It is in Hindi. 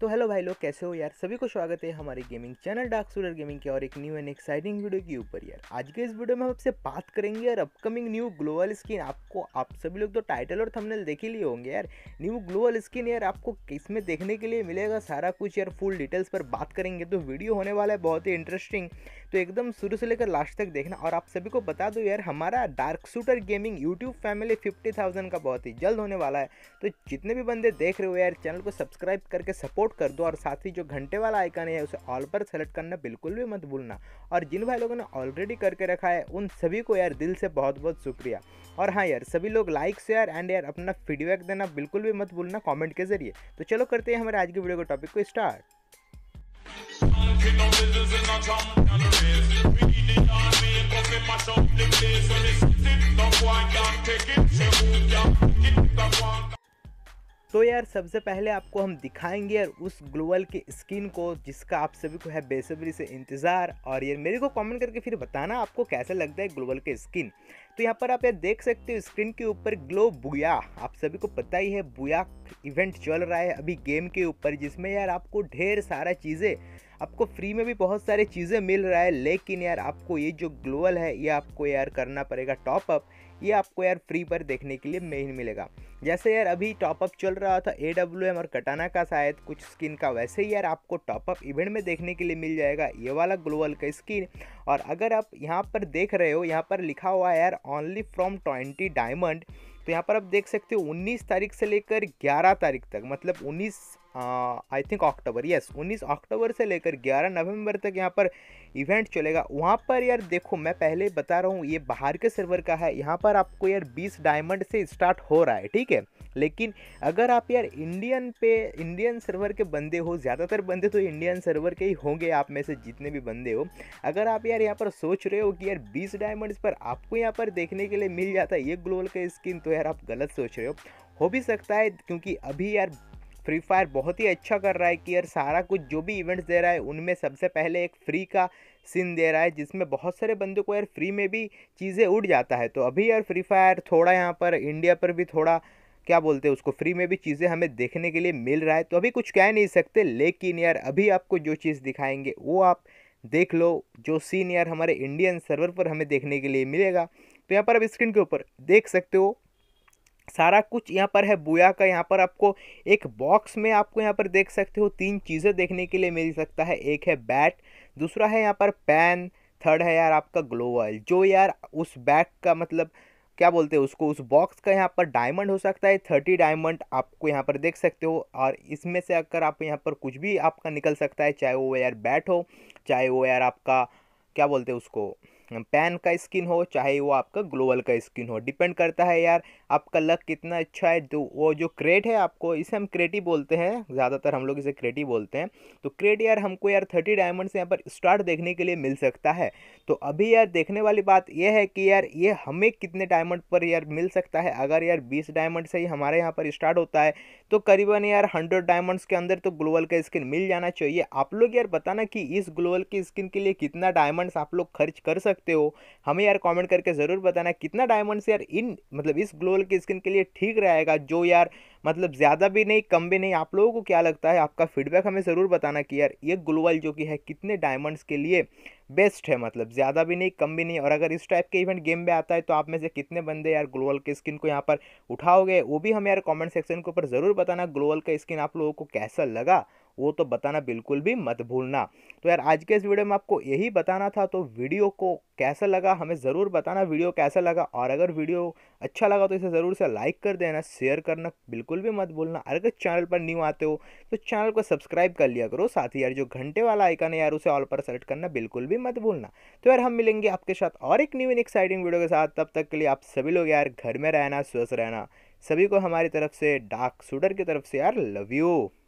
तो हेलो भाई लोग कैसे हो यार सभी को स्वागत है हमारे gaming channel dark shooter gaming के और एक न्यू एंड एक्साइटिंग वीडियो के ऊपर यार आज के इस वीडियो में हम आपसे बात करेंगे यार अपकमिंग न्यू ग्लोबल स्किन आपको आप सभी लोग तो टाइटल और थंबनेल देख ही लिए होंगे यार न्यू ग्लोबल स्किन यार आपको किसमें देखने के लिए मिलेगा सारा कुछ यार फुल डिटेल्स पर बात करेंगे तो वीडियो होने वाला है बहुत ही इंटरेस्टिंग तो एकदम शुरू से लेकर लास्ट तक देखना और आप सभी को बता दो यार हमारा dark shooter gaming YouTube family fifty का बहुत ही जल्द होने वाला है तो जितने भी बंदे देख रहे हो यार चैनल को सब्सक्राइब करके सपोर्ट डाउनलोड कर दो और साथ ही जो घंटे वाला आइकन है उसे ऑल पर सेलेक्ट करना बिल्कुल भी मत भूलना और जिन भाई लोगों ने ऑलरेडी करके रखा है उन सभी को यार दिल से बहुत बहुत शुक्रिया और हाँ यार सभी लोग लाइक शेयर एंड यार अपना फीडबैक देना बिल्कुल भी मत भूलना कॉमेंट के जरिए तो चलो करते हैं हमारे आज की वीडियो के टॉपिक को तो स्टार्ट तो यार सबसे पहले आपको हम दिखाएंगे यार उस ग्लोबल के स्किन को जिसका आप सभी को है बेसब्री से इंतज़ार और यार मेरे को कमेंट करके फिर बताना आपको कैसा लगता है ग्लोबल के स्किन तो यहाँ पर आप यार देख सकते हो स्क्रीन के ऊपर ग्लो बुया आप सभी को पता ही है बुया इवेंट चल रहा है अभी गेम के ऊपर जिसमें यार आपको ढेर सारा चीज़ें आपको फ्री में भी बहुत सारी चीज़ें मिल रहा है लेकिन यार आपको ये जो ग्लोबल है ये आपको यार करना पड़ेगा टॉपअप ये आपको यार फ्री पर देखने के लिए नहीं मिलेगा जैसे यार अभी टॉपअप चल रहा था ए डब्ल्यू एम और कटाना का शायद कुछ स्किन का वैसे ही यार आपको टॉपअप इवेंट में देखने के लिए मिल जाएगा ये वाला ग्लोबल का स्किन और अगर आप यहाँ पर देख रहे हो यहाँ पर लिखा हुआ है यार ओनली फ्रॉम ट्वेंटी डायमंड तो यहाँ पर आप देख सकते हो 19 तारीख से लेकर 11 तारीख तक मतलब 19 आई थिंक अक्टूबर यस 19 अक्टूबर से लेकर 11 नवंबर तक यहाँ पर इवेंट चलेगा वहाँ पर यार देखो मैं पहले बता रहा हूँ ये बाहर के सर्वर का है यहाँ पर आपको यार 20 डायमंड से स्टार्ट हो रहा है ठीक है लेकिन अगर आप यार इंडियन पे इंडियन सर्वर के बंदे हो ज़्यादातर बंदे तो इंडियन सर्वर के ही होंगे आप में से जितने भी बंदे हो अगर आप यार यहाँ पर सोच रहे हो कि यार 20 डायमंड्स पर आपको यहाँ पर देखने के लिए मिल जाता है ये ग्लोबल का स्किन तो यार आप गलत सोच रहे हो हो भी सकता है क्योंकि अभी यार फ्री फायर बहुत ही अच्छा कर रहा है कि यार सारा कुछ जो भी इवेंट्स दे रहा है उनमें सबसे पहले एक फ्री का सीन दे रहा है जिसमें बहुत सारे बंदों को यार फ्री में भी चीज़ें उड़ जाता है तो अभी यार फ्री फायर थोड़ा यहाँ पर इंडिया पर भी थोड़ा क्या बोलते हैं उसको फ्री में भी चीज़ें हमें देखने के लिए मिल रहा है तो अभी कुछ कह नहीं सकते लेकिन यार अभी आपको जो चीज़ दिखाएंगे वो आप देख लो जो सीन यार हमारे इंडियन सर्वर पर हमें देखने के लिए मिलेगा तो यहाँ पर आप स्क्रीन के ऊपर देख सकते हो सारा कुछ यहाँ पर है बुया का यहाँ पर आपको एक बॉक्स में आपको यहाँ पर देख सकते हो तीन चीज़ें देखने के लिए मिल सकता है एक है बैट दूसरा है यहाँ पर पैन थर्ड है यार आपका ग्लो ऑयल जो यार उस बैट का मतलब क्या बोलते हैं उसको उस बॉक्स का यहाँ पर डायमंड हो सकता है थर्टी डायमंड आपको यहाँ पर देख सकते हो और इसमें से अगर आप यहाँ पर कुछ भी आपका निकल सकता है चाहे वो यार बैट हो चाहे वो यार आपका क्या बोलते हैं उसको पैन का स्किन हो चाहे वो आपका ग्लोबल का स्किन हो डिपेंड करता है यार आपका लक कितना अच्छा है जो वो जो क्रेट है आपको इसे हम क्रेटी बोलते हैं ज़्यादातर हम लोग इसे क्रेटी बोलते हैं तो क्रेट यार हमको यार थर्टी डायमंड से यहाँ पर स्टार्ट देखने के लिए मिल सकता है तो अभी यार देखने वाली बात यह है कि यार ये हमें कितने डायमंड पर यार मिल सकता है अगर यार बीस डायमंड से ही हमारे यहाँ पर स्टार्ट होता है तो करीबन यार हंड्रेड डायमंड्स के अंदर तो ग्लोबल का स्किन मिल जाना चाहिए आप लोग यार बताना कि इस ग्लोबल की स्किन के लिए कितना डायमंड्स आप लोग खर्च कर सकते सकते हो हमें यार कमेंट करके ज़रूर बताना कितना डायमंड्स यार इन मतलब इस ग्लोबल की स्किन के लिए ठीक रहेगा जो यार मतलब ज़्यादा भी नहीं कम भी नहीं आप लोगों को क्या लगता है आपका फीडबैक हमें ज़रूर बताना कि यार ये ग्लोबल जो कि है कितने डायमंड्स के लिए बेस्ट है मतलब ज़्यादा भी नहीं कम भी नहीं और अगर इस टाइप के इवेंट गेम में आता है तो आप में से कितने बंदे यार ग्लोवल के स्किन को यहाँ पर उठाओगे वो भी हमें यार कमेंट सेक्शन के ऊपर ज़रूर बताना ग्लोवल का स्किन आप लोगों को कैसा लगा वो तो बताना बिल्कुल भी मत भूलना तो यार आज के इस वीडियो में आपको यही बताना था तो वीडियो को कैसा लगा हमें ज़रूर बताना वीडियो कैसा लगा और अगर वीडियो अच्छा लगा तो इसे ज़रूर से लाइक कर देना शेयर करना बिल्कुल भी मत भूलना और अगर चैनल पर न्यू आते हो तो चैनल को सब्सक्राइब कर लिया करो साथ ही यार जो घंटे वाला आइकन है यार उसे ऑल पर सेलेक्ट करना बिल्कुल भी मत भूलना तो यार हम मिलेंगे आपके साथ और एक न्यू एंड एक्साइटिंग वीडियो के साथ तब तक के लिए आप सभी लोग यार घर में रहना स्वस्थ रहना सभी को हमारी तरफ से डार्क शूटर की तरफ से यार लव यू